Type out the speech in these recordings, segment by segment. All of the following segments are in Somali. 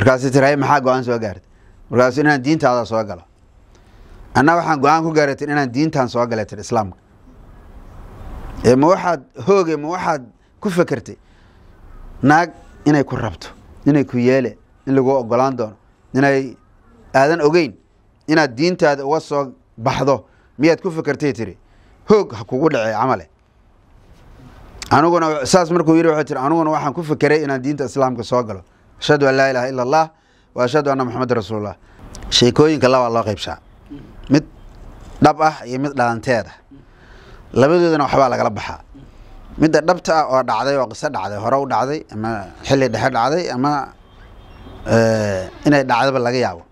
markaasuu tiri maxaa go-aan soo gaartay markaasuu inaan diintaada soo galo anaa waxaan go-aan ku gaaray tir inaan diintaan soo galay tir islaamka ee ma waxaad hooge ma waxaad ku fekertay naag inay ku rabto inay ku yeele in lagu ogolaan doono inay aadan ogeyn inaad diintaada uga soo baxdo miyaad ku fekertay tiri hoog ha kugu dhacee camale aniguna saas markuu yidhi wuxuu tiri aniguna waxaan ku fekeray inaan diinta islaamka soo galo ashhadu an laa ilaha ila allah wa ashhadu anna maxameda rasuulullah sheekooyinka labaa loo qaybsaa mid dhab ah iyo mid dhalanteed ah labadoodana waxbaa lagala baxaa midda dhabta ah oo dhacday oo qiso dhacday hore u dhacday ama xilli dhexe dhacday ama eh, inay dhacdaba laga yaabo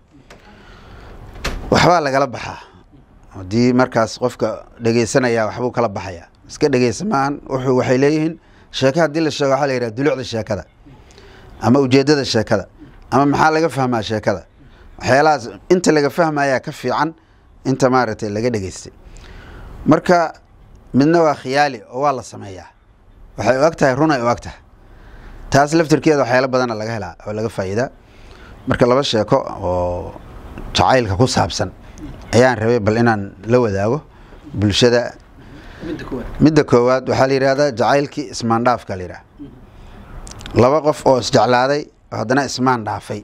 waxbaa lagala baxaa haddii markaas qofka dhegeysanaya waxbuu kala baxayaa iska dhegeysa maahan waxay leeyihiin sheeke haddii la sheego waxaa la yidhaha dulucda sheekada ama ujeedada sheekada ama maxaa laga fahmaa sheekada waxyaalahaas inta laga fahmayaa ka fiican inta maaragtay laga dhegeystay marka midna waa khiyaali oo waa la sameeyaa waxay u ag run ay u ag taas laftirkeeda waxyaalo badana laga helaa oo laga faa'iidaa marka laba sheeko oo jacaylka ku saabsan ayaan rabay bal inaan la wadaago bulshada midda koowaad waxaa la yidhaahdaa jacaylkii ismaandhaafka la yidhaha laba qof oo isjeclaaday haddana ismaan dhaafay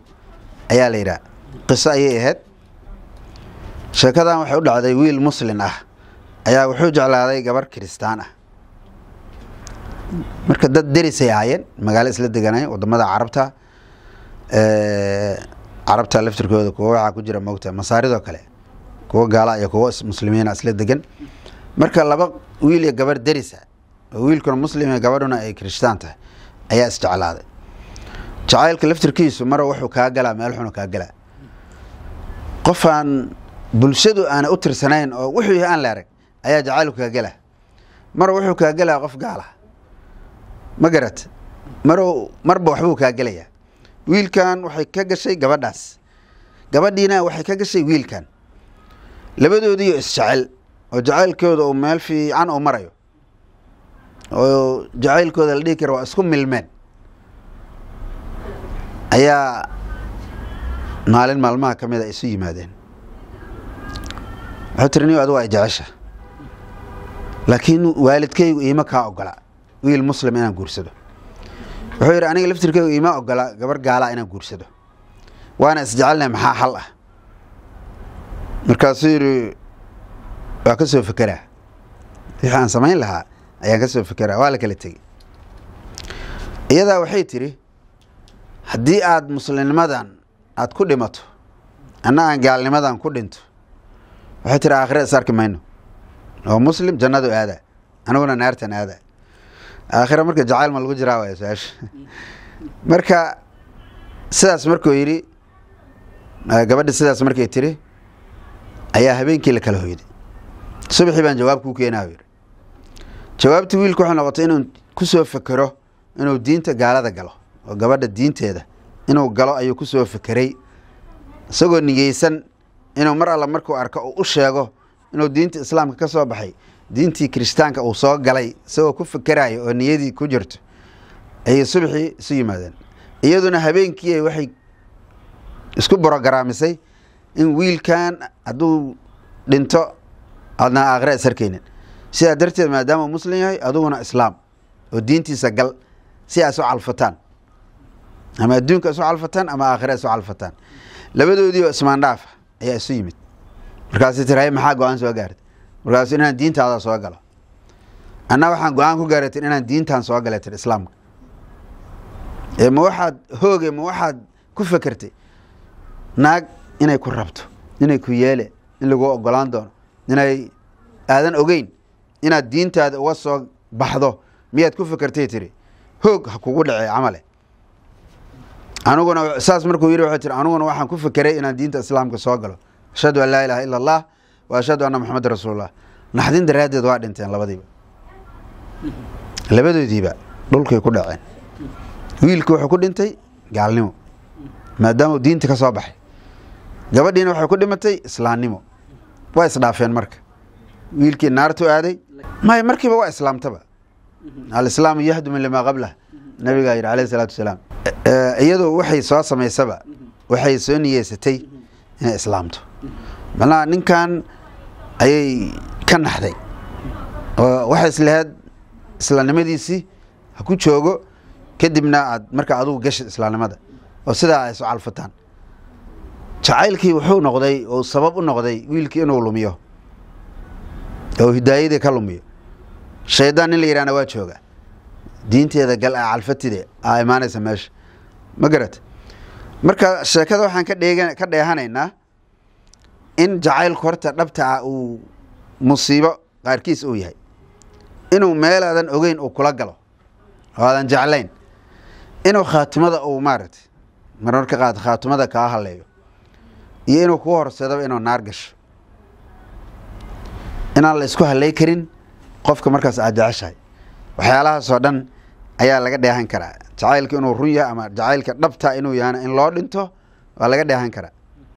ayaa la yidhaha qiso ayay ahayd sheekadan waxay u dhacday wiil muslin ah ayaa wuxuu jeclaaday gabar kiristaan ah marka dad derisay ahaayeen magaalo isla deganayeen wadamada carabta carabta laftirkooda kuwo waxaa ku jira moogta masaaridoo kale kuwo gaala iyo kuwo muslimiina isla degan marka laba wiil iyo gabarh derisa oo wiilkuna muslim gabadhuna ay kiristaan tahay ayaa isjeclaaday jacaylka laftirkiisu mara wuxuu kaa galaa meel xunu kaa galaa qofaan bulshadu aanay u tirsanayn oo wuxuu yahay aan la arag ayaa jacaylku kaa gelaa mara wuxuu kaa gelaa qof gaala ma garat mar marba waxbuu kaa gelayaa wiilkan waxay ka gashay gabadhaas gabadhiina waxay ka gashay wiilkan labadoodiiyo isjecel oo jacaylkooda uu meel fiican uu marayo oo jacaylkooda la dhihi kara waa isku milmeen ayaa maalin maalmaha ka mid a isu yimaadeen wuxuu tiri niyo adigu ay jecesha laakiin waalidkaygu iima kaa ogola wiil muslim inaan guursado wuxuu yidhi aniga laftirkaygu iima ogola gabar gaala inaan guursado waana isjecelnay maxaa xal ah markaasuu yidhi waa ka soo fekeraa wixii aan samayn lahaa ayaan kasoo fekera waa la kala tegey iyadaa waxay tidhi haddii aada muslimnimadan aad ku dhimato anna aan gaalnimadan ku dhinto waxay tihi aakhira is arki mayno oo muslim jannadu aadaa aniguna naartan aadaa aakhira marka jacayl ma lagu jiraa waaya su-aasha marka sidaas markuu yidhi gabadhi sidaas markay tidhi ayaa habeenkii la kala hoyday subaxii baan jawaabkuu keenaa jawaabta wiilka waxay noqotay inuu kusoo fekero inuu diinta gaalada galo oo gabadha diinteeda inuu galo ayuu kusoo fekeray isagoo niyeysan inuu mar alla markuu arko uu u sheego inuu diinta islaamka kasoo baxay diintii kiristaanka uu soo galay isagoo ku fekerayo oo niyadii ku jirto ayay subaxii isu yimaadeen iyaduna habeenkii waxay isku borogaraamisay in wiilkan hadduu dhinto aadna aakhira isarkeynin sidaa darteed maadaama muslim yahay adiguna islaam oo diintiisa gal si a isu calfataan ama adduunka isu calfataan ama aakhira isu calfataan labadoodiiba ismaandhaafa ayaa isu yimid markaas tirahay maxaa go-aan soo gaartay markaasu inaan diintaada soo galo annaa waxaan go-aan ku gaaratin inaan diintaan soo galay tir islaamka ee ma waxaad hooge ma waxaad ku fekertay naag inay ku rabto inay ku yeele in lagu ogolaan doono inay aadan ogeyn inaad diintaada uga soo baxdo miyaad ku fikertay tiri hoog ha kugu dhacee camale aniguna saas markuu yidhi wuxuu tiri aniguna waxaan ku fekeray inaan diinta islaamka soo galo ashhadu an laa ilaaha ila allah wa ashhadu anna moxameda rasuulullah naxdin daraaddeed waa dhinteen labadiiba labadoodiiba dhulkay ku dhaceen wiilka wuxuu ku dhintay gaalnimo maadaamau diinta ka soo baxay gabadhiina waxay ku dhimatay islaamnimo waa isdhaafeen marka wiilkii naartu aaday maya markiiba waa islaamtaba alislaamu yahdumin limaa qablah nabigaa yidhi alayh isalaatu wasalaam eh, iyadoo waxay soo samaysaba waxay soo niyeysatay inay islaamto macnaha ninkan ayay ka naxday oo waxay islahayd islaamnimadiisii ha ku joogo kadibna aad markaa adugu geshid islaamnimada oo sidaa ay soo calfataan jacaylkii wuxuu noqday oo sabab u noqday wiilkii inuu lumiyo oo ka lumiya shaydaan in la yidhahna waa jooga diinteeda gal ah calfatide aa ah, imaanaysa meesha ma garata marka sheekada waxaan ka dheehanaynaa in jacaylku horta dhabta ah uu musiibo qaarkiis uu yahay inuu meel meelaadan ogeyn uu kula galo oo aadan jeclayn inuu khaatimada uu maaragtay marmarka qaad khaatimada kaa haleeyo iyo inuu kuu horseedaba inuu naar gasho inaan la isku halay karin qofka markaas aad jeceshahay oo dhan ayaa laga dheehan karaa jacaylka inuu run yahay ama jacaylka dhabta inuu yahana in loo dhinto waa laga dheehan karaa